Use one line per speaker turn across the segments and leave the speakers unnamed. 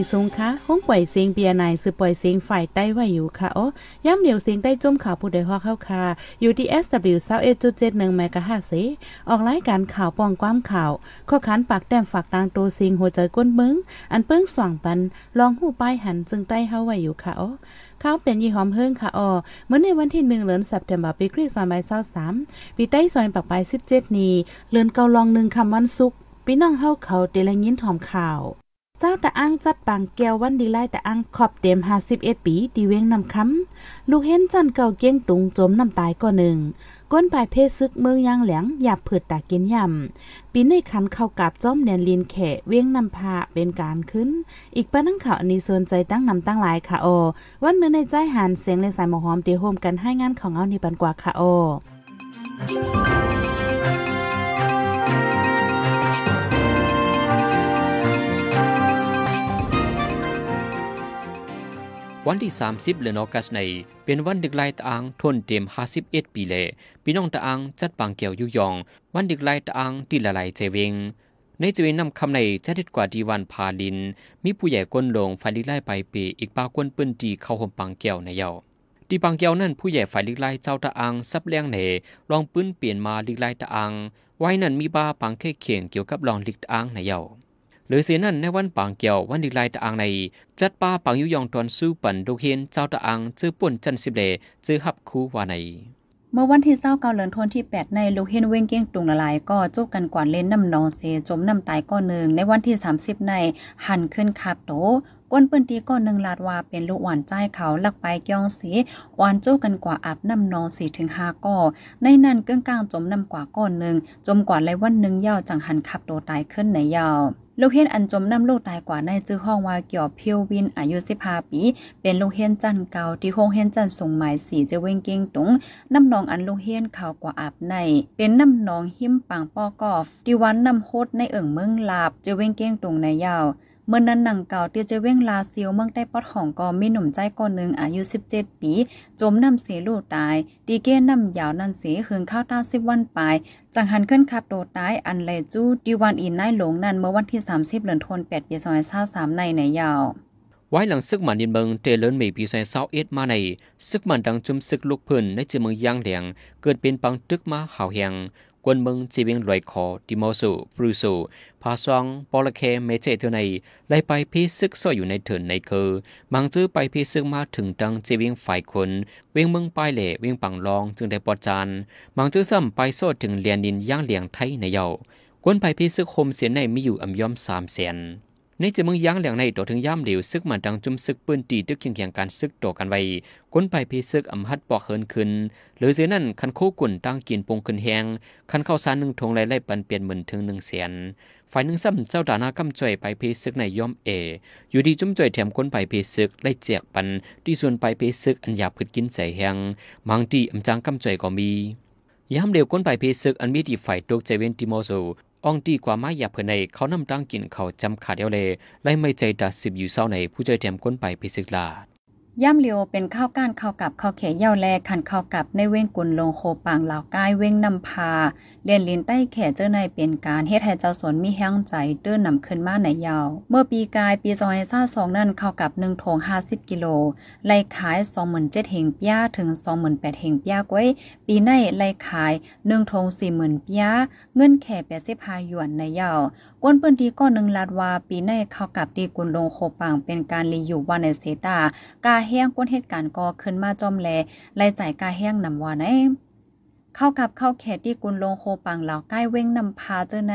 ยสูงค่ะห้องป่วยเสียงเปียนหนสืบป่วยเสียงฝ่ายใต้ไวอยู่ค่ะโอ้ย่ำเหลียวเสียงใต้จมข่าวผู้ใดฮอกเข้าค่ะอยู่ที่ SW 21.71เมกะฮาเซออกรายการข่าวป้องความข่าว ข้อขันปากแต้มฝากนางตัวเสียงหัวใจก้นมึง อันเปิ้งสว่างปัน ลองหู้ป้ายหันจึงใต้เฮาไวอยู่ค่ะโอ้ขาวเป็นยี่หอมเฮิงค่ะอ๋อเมื่อในวันที่1เดือนสัปดาห์ปีคริสต์ศักราช23ปีใต้ซอยปากปลาย17 นี้เลือนเกาลองหนึ่งคำวันศุกร์พี่น้องเฮาเขาเตละยินถอมข่าวเจ้าตะอ้างจัดปางแก้ววันดีไล่ตะอ้างขอบเต็ม 51 ปีดีเวงนำคำลูก เห็น จันเก่าเกี้ยง ตุง จมน้ำตาย ก็ หนึ่ง ก้นปลายเพศซึกเมืองยางแหลงหยาบเผืดตากินยำปีในขันเข้ากับจ้อม แนนลีนแขเวียงนำพาเป็นการขึ้น อีกป้นั่งข่าวนี้สนใจตั้งนำตั้งหลายค่ะโอวันมือในใจหันเสียงเลสายหมอหอมเตียโฮมกันให้งานของเอาในปันกว่าค่ะโอ
วันที่ 30เดือนออกัสในเป็นวันดึกไลตะอังทนเต็ม51ปีเลพี่น้องตะอังจัดปางเกี่ยวยุยอง วันดึกไลตะอังที่ละลายเจวิงในจวีนนำคำในจะดกว่าดีวันพาลิน มีผู้ใหญ่ก้นลงฝ่ายลิไล่ไปปีอีกปาก้นปืนตีเข้าห่มปังแก้วในเยาตีปังแก้วนั่นผู้ใหญ่ฝ่ายลิไล่เจ้าตะอังซับเลี้ยงเหนลองปืนเปลี่ยนมาลิไล่ตะอังไว้นั่นมีบ้าปังแค่เขยงเกี่ยวกับลองลิกตะอังในเยาหรือเสียนั่นในวันปางเกี่ยววันดีไลตะอังใน จัดป้าปางยุยองตอนสู้ปันดูเฮียนเจ้าตะอังจือป่นจันสิบเลจือฮับคูวาใน
เมื่อวันที่เศร้าเกาเหลือนทนที่ 8 ในลูกเฮนเวงเก้งตุงละลายก็โจกกันกว่าเล่นน้ำนองเซจมน้ำตายก้อนหนึ่งในวันที่30ในหันขึ้นคาบโตก้นเปิ้นตีก้อนหนึ่งลาดว่าเป็นลูกหวานใจเขาลักไปเกี้ยงสีหวานโจกันกว่าอาบน้ำนองสีถึงห้าก่อในนั้นเกื้องกลางจมน้ำกว่าก้อนหนึ่งจมกว่าไรวันหนึ่งยาวจังหันขับโตตายขึ้นในยาวลูกเฮียนอันจมน้ำโลกตายกว่าในจื้อห้องว่าเกี่ยวเพียววินอายุสิบห้าปี เป็นลูกเฮียนจันเก่าที่้องเฮียนจันส่งหมายสีจะเว้งเก่งตุงน้ำนองอันลูกเฮียนข่าวกว่าอาบใน เป็นน้ำนองหิมปังปอกอฟที่วันน้ำโคดในเอิ่งเมืองลาบจะเว้งเก่งตุงในยาวเมื่อนั้นหนังเก่าเตียจะเว้งลาเซียวเมืองได้ปอดของกอมีหนุ่มใจก้อนหนึ่งอายุ 17 ปี จมน้ำเสียลูกตาย ดีเก้น้ำยาวนันเสียหึงข้าวต้าสิบวันปลายจังหันขึ้นขับโดดตายอันเลจูดีวันอินนายหลงนั่นเมื่อวันที่ 30เดือนธันวาคมปีาสามในไหนยาว
ไว้หลังซึกมันยินเบิงเตเลินมีปีซอยเศ้าเอ็ดมาในซึกมันดังจุมซึกลูกพื้นในจีเมืองยางแดงเกิดเป็นปังตึกมาหาแหงกวนเมือง c ี ỉ b ง n l ยคอติมอส m ฟรุส r พาซอง á อลเ n เ b เ lạc khe m ไ chệ thơ này l ạ อยู่ในเถินในคือมังจื้อไปพิซึกมาถึงตังจีวิงฝ่ายคนวิ่งมึงไปเหล่วิ่งปังลองจึงได้ปอจานมังจื้อซ้ำไปโซดถึงเลียนดินย่างเหลียงไทยในเยาวกวนไปพิซึกคมเสียนในมีอยู่อำยอมสามแสนในจะมึงยั้งเหลียงในต่อถึงย่ำเหลวซึกมันดังจุมซึกปืนตีดึกเคียงเคียงการซึกต่อกันไว้ก้นไปพีซึกอำฮัดปอกเฮินขึ้นหรือเสียนั่นคันคู่กุ่นตั้งกินปงขึ้นแหงคันเข้าสารหนึ่งทงไล่ไล่ปันเปลี่ยนเหมือนถึงหนึ่งเสียนฝ่ายหนึ่งซ้ำเจ้าดานากำจ่อยไปพีซึกในย่อมเอ อยู่ดีจุมจ่อยแถมก้นไปพีซึกไล่เจียกปันที่ส่วนไปพีซึกอันหยาบพึ้นกินใส่แหงบางที่อำจังกำจ่อยก็มีย่ำเดียวก้นไปพีซึกอันมีดีฝ่ายตกใจเว้นติโมโซอองตีกว่าไม้หยาเพื่อในเขานำตั้งกินเขาจำขาดเดียวเลยไล่ไม่ใจดัดสิบอยู่เศร้าในผู้ใจแถมก้นไปพิศึกลา
ย่ำเลียวเป็นข้าวก้านข้าวกับข้าวเขยเย่าแลขันข้าวกับในเว้งกุลลงโคปางเหล่าก้ายเว้งนำพาเลียนลินใต้แขเจ้าในเป็นการเฮ็ดให้เจ้าสวนมีแห้งใจเดินนำขึ้นมาในยาว เมื่อปีกายปีซอยซ่าสองนั่นข้าวกับหนึ่งถงห้าสิบกิโล ไล่ขายสองหมื่นเจ็ดเหงปี้ยถึงสองหมื่นแปดเหงปี้ยก้วยปีในไล่ขายหนึ่งถงสี่หมื่นปี้ยเงินแขแปดสิบพาหยวนในยาวกวนเื้นดีก้อนหนึ่งลาดว่าปีในเข้ากับดีกุนลงโคปังเป็นการรีอยู่วัาในเซตา กาแห้งกวนเหตุการณ์ก็ขึ้นมาจอมแลไล่จ่ายกาแห้งนำว่าในข้ากับเข้าแขที่กุนลงโคปัง เหล่าใกล้เว้งนำพาเจอใน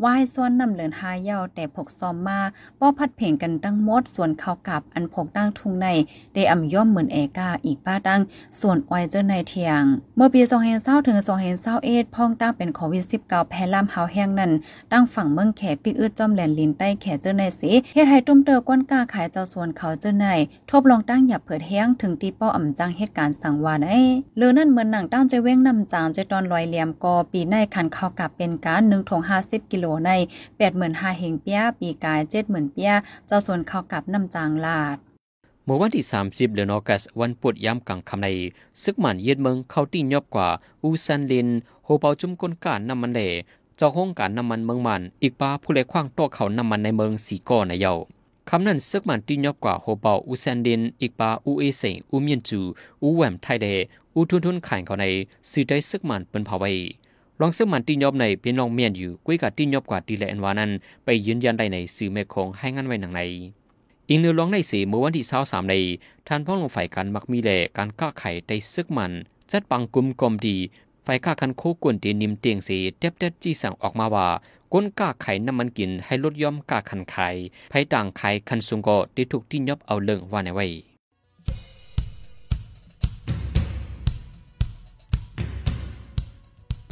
ไหว้ส่วนนำเหลือนหายยาวแต่พกซอมมาป้อพัดเพ่งกันตั้งมดส่วนเข้ากับอันพกตั้งทุงใน ได้อ่ำย่อมเหมือนเอกาอีกป้าตั้ง ส่วนอ้อยเจอในเทียง เมื่อปีสองเฮนเศร้าถึงสองเฮนเศร้าเอ็ดพ่องตั้งเป็นโควิดสิบเก้าแพร่ลามฮาแห้งนั้นตั้งฝั่งเมืองแขปิกอืดจอมแหลนลินใต้แขเจอในสีเฮ็ดให้ตุ้มเตอก้นกาขายเจ้าส่วนเขาเจอในทบลองตั้งหยับเผิดแห้งถึงตีป้ออ่ำจังเหตุการณ์สังวานไอ้เลือนั่นเหมือนหนังตั้งใจเว้งนำจเจะตอนลอยเหลี่ยมกอปีในคันเข้ากับเป็นการ 1ถง 50 กิโลใน 85,000เหงเปียปีกาย 70,000เปียเจ้าส่วนเข้ากับน้ำจางลาด
เมื่อวันที่ 30เดือนออกัสวันปวดย้ำกังคำใน ซึกหมันเย็ดเมืองเข้าตีนยอบกว่าอูซันลินโฮเปาจุมก้นการน้ำมันเหลเจ้าห้องการน้ำมันเมืองมัน อีกป้าผู้เลคว้างตัวเขาน้ำมันในเมืองสีก่อในเยาคำนั้นซึกมันตีนยอบกว่าโฮเปาอูซันลินอีกป้าอูเอเซงอูเมียนจูอูแหวมไทเดอูทุนทุนข่เขาในสื่อได้ซึกมันเป็นภาวะลองซึ่งมันตีนยอบในเป็นลองเมียนอยู่กุ้ยกับตีนยอบกว่าตีแลนวานั้นไปยืนยันได้ในสื่อเมคงให้งันไว้หนังในอีกเนื้อลองในสีเมื่อวันที่เช้าสามใน ท่านพ่อลงฝ่ายการมักมีแหล่การก้าไข่ได้ซึกมันจัดปังกลุ่มกลมดีฝ่ายก้าคันโคกวนตีนิมเตียงสีเต็บเต็บจี้สั่งออกมาว่าก้นก้าไข่น้ำมันกินให้ลดย่อมก้าคันไข่ไผ่ต่างไข่คันสุงก็ได้ถูกที่ยอบเอาเลิงว่าในไว้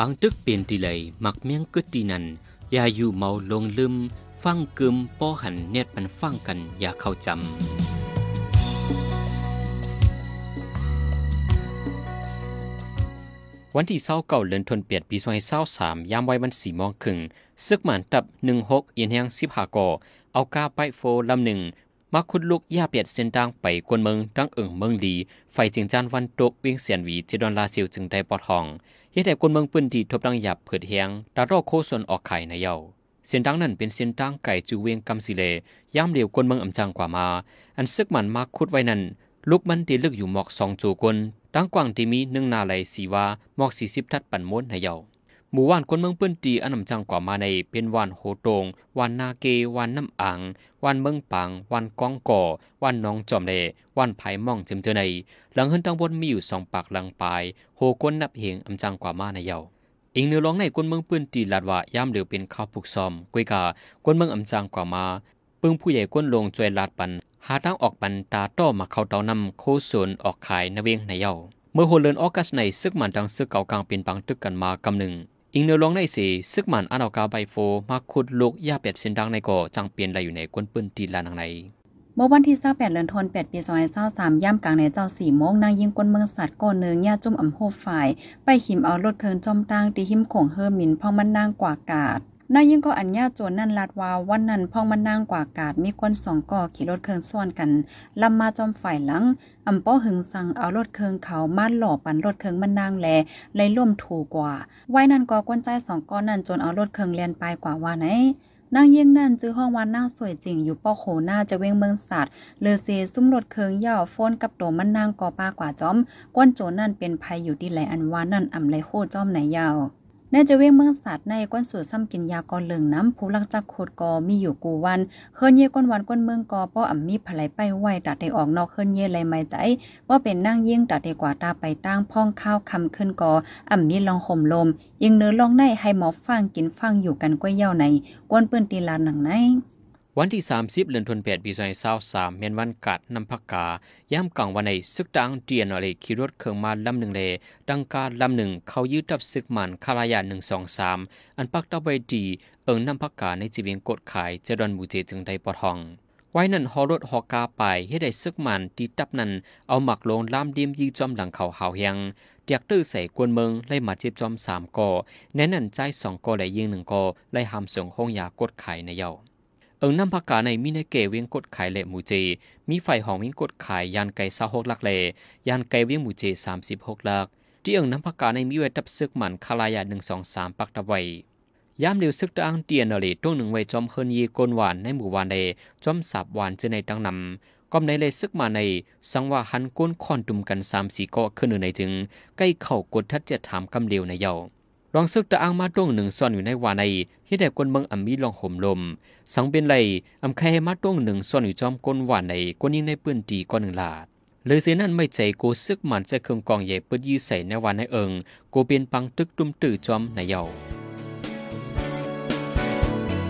ปังตึกเปลี่ยนตีเลยมักเมียงกึดตีนันอย่าอยู่เมาลงลืม ฟังกึมป้อหันเน็ตมันฟังกัน อย่าเข้าจำวันที่เศร้าเก่าเลือนทนเปียดปีซอยเศร้าสามยามไว้วันสี่มองครึ่งซึกหมันตับหนึ่งหกเอียนแหงสิบหากอเอากาไปโฟลำหนึ่งมาคุดลุกยาเปียดเส้นดังไปกวนเมืองดังเอิ่งเมืองดีไฟจึงจานวันตกวิ่งเสียนวีจดอนลาซิลจึงได้ปอดห้องเฮ็ดให้กวนเมืองปื้นดีทบดังหยับเผิดเฮียงตาโอกโคส่วนออกไข่ในเยาเส้นดังนั้นเป็นเส้นดังไก่จูเวียงกำสิเลย่ำเดียวกวนเมืองอํำจังกว่ามาอันซึกมันมาคุดไว้นั้นลูกมันที่ลึกอยู่หมอกสองจูกลดังกว่างที่มีหนึ่งนาไหลสีวาหมอกสี่สิบทัดปั่นม้วนในเยาหมู่ว่านคนเมืองพปื้นตีอันนำจังกว่ามาในเป็นวานโหตงวานนาเกวานน้ำอ่างวานเมืองปังวานกองก่อวานน้องจอมเลวานไผ่ม่องเจิมเจอในหลังเฮินตังบนมีอยู่สองปากหลังปลายโหก้นนับเหงอันจังกว่ามาในเยาอิงเนื้อร้องในคนเมืองปื้นตีลาดว่าย่ำเหลือเป็นข้าวผูกซอมกุยกาคนเมืองอันจังกว่ามาปึ้งผู้ใหญ่ก้นลงจวยลาดปันหาทางออกปันตาต้อมาเข้าเตานำโคสนออกขายนเวงในเยาเมื่อโหเลินออกัสในซึกมันดังซึกเก่ากลางเป็นปังตึกกันมากำหนึ่งอิงเนลงในสีซึกมันอันเอากาใบโฟ มาขุดลูกยาเป็ดเส้นดังในก่อ จังเปลี่ยนอะไรอยู่ในกวนปืนตีลานังใน
เมื่อวันที่28เดือนธันวาคมปี2023ย่ำกลางในเจ้า4โมงนางยิงกวนเมืองสัตว์ก้นเนืองย่าจุ่มอ่ำโฮฝ่าย ไปหิมเอารถเคร์นงจอมตั้งตีหิมของเฮอร์มินพ่อมันนางกว่ากาดนายยิ่งก็อัญญาจวนนั่นลาดวาวันนั้นพ่องมันนางกว่ากาดมีคนสองก่อขี่รถเครื่องซ้อนกัน ลำมาจอมฝ่ายหลังอำป้อหึงสั่งเอารถเครื่องเขามาหล่อปันรถเครื่องมันนางแลเลยล่มถูกกว่าไว้นั่นก่อกวนใจสองก่อนั่นจนเอารถเครื่องเลียนไปกว่าว่าไหนนางเยี่ยงนั่นจื้อห้องวันหน้าสวยจริงอยู่ป้อโขหน้าจะเวงเมืองสัตว์เลเซซุ้มรถเคืองย่อฟ้ฟนกับโดมันนางกอปากว่าจอมก้นโจนั่นเป็นภัยอยู่ดีหลอันวานนั่นอ่ำไลโคจอมไหนยาวแน่จะเว้งเมืองสัตว์ในก้นสูตรซ้ำกินยากรเหลืองน้ำผู้ลังจากโคดกอมีอยู่กูวันเคินเย่ก้นวันก้นเมืองกอป้ออ่ำมีผลายไปไหวตัดได้ออกนอกเคินเย่ไรไม่ใจว่าเป็นนั่งยิ่งตัดได้กว่าตาไปตั้งพ่องข้าวคำขึ้นกออ่ำมีลองห่มลมยิงเนื้อลองในให้หมอฟังกินฟังอยู่กันก้อยเย่าในก้นเปื้อนตีลานหนังในวั
นที่30เดือนธันวาคมปี2023เมียนวันกัดนำพักกาย่ำกลางวันในศึกดังเตียนอะไรขี่รถเครื่องมาลำหนึ่งเลดังการลำหนึ่งเขายืดทับศึกมันคารายา 123 อันพักตะไวดี เอิงนำพักกาในจีเวียงกดขายเจดอนบูเจถึงได้ปอทอง ไว้นั่นหอรถหอกาไปให้ได้ซึกมันตีตับนั่นเอาหมักลงลำามดิมยีจอมหลังเขาหาวยังเดียกตื้อใส่กวนเมืองไล่มาจีบจอมสามก่อแน่นั่นใจสองก่อและยิงหนึ่งก่อไล่หามส่งห้องยากดไข่ในเยา้าเอิงน้ำผักกาในมีในเกวียงกดขายเละหมูเจ มีไฟหองวิ่งกดขายยานไก่สาหกลักเลยานไก่วิ่งหมูเจสามสิบหกลักที่เอิงน้ำผักกาในมีไว้ตับซึกหมันคาลายาหนึ่งสองสามปักตะไวยามเียวซึกตะอังเตียนอเลตัวหนึ่งไว้จอมเฮินยีโกนหวานในหมู่วานเดจอมสาบหวานเจในตังนำก้มในเลยซึกมาใน สังว่าหันก้นคอนดุมกันสามสี่ก็ขึ้นในจึงใกล้เข่ากดทัดเจ็ดถามกำเรยวในเยา่ลองซึกตะอังมาต้งหนึ่งซ่อนอยู่ในวาในเฮ็แต่้คนเมืองอัมมีลองห่มลม สังเป็นไรอำแค่ให้มาต้งหนึ่งซ่อนอยู่จอมก้นวานในก้นยิงในปืนตีก้อนหนึ่งลาดเลยเสนั่นไม่ใจโกซึกมันจะเครื่องกองใหญ่เปิดยี่ใส่ในวานในเอิงโกเปียนปังตึกตุ้มตื่อจอมในเยา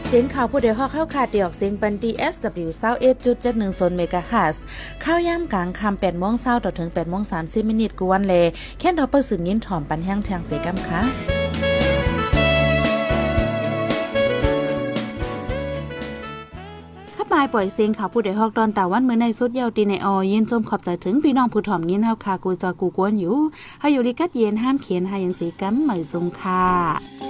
เสียงข่าวผู้เดียวฮอกเข้าขาดเดียวเสียงปันดี SW เศร้าเอจุดเจ็ดหนึ่งโซนเมกะฮัสข้าวย่ำกลางคำแปดโมงเศร้าต่อถึงแปดโมงสามสิบมินิตกวนเลแค่ดอเปอร์สืบยินถ่อมปันแห้งแทงเสกัมค่ะายปล่อยเสียงข่าวผู้ใดฮอกตอนตะวันเมื่อในสุดเยาวตีในออยินจมขอบใจถึงพี่น้องผู้ถ่อมยินเฮาคากูจอกูกวนอยู่ ให้อยู่ดีกัดเย็นห้ามเขียนให้ยังสีกัมใหม่ทุงค่ะ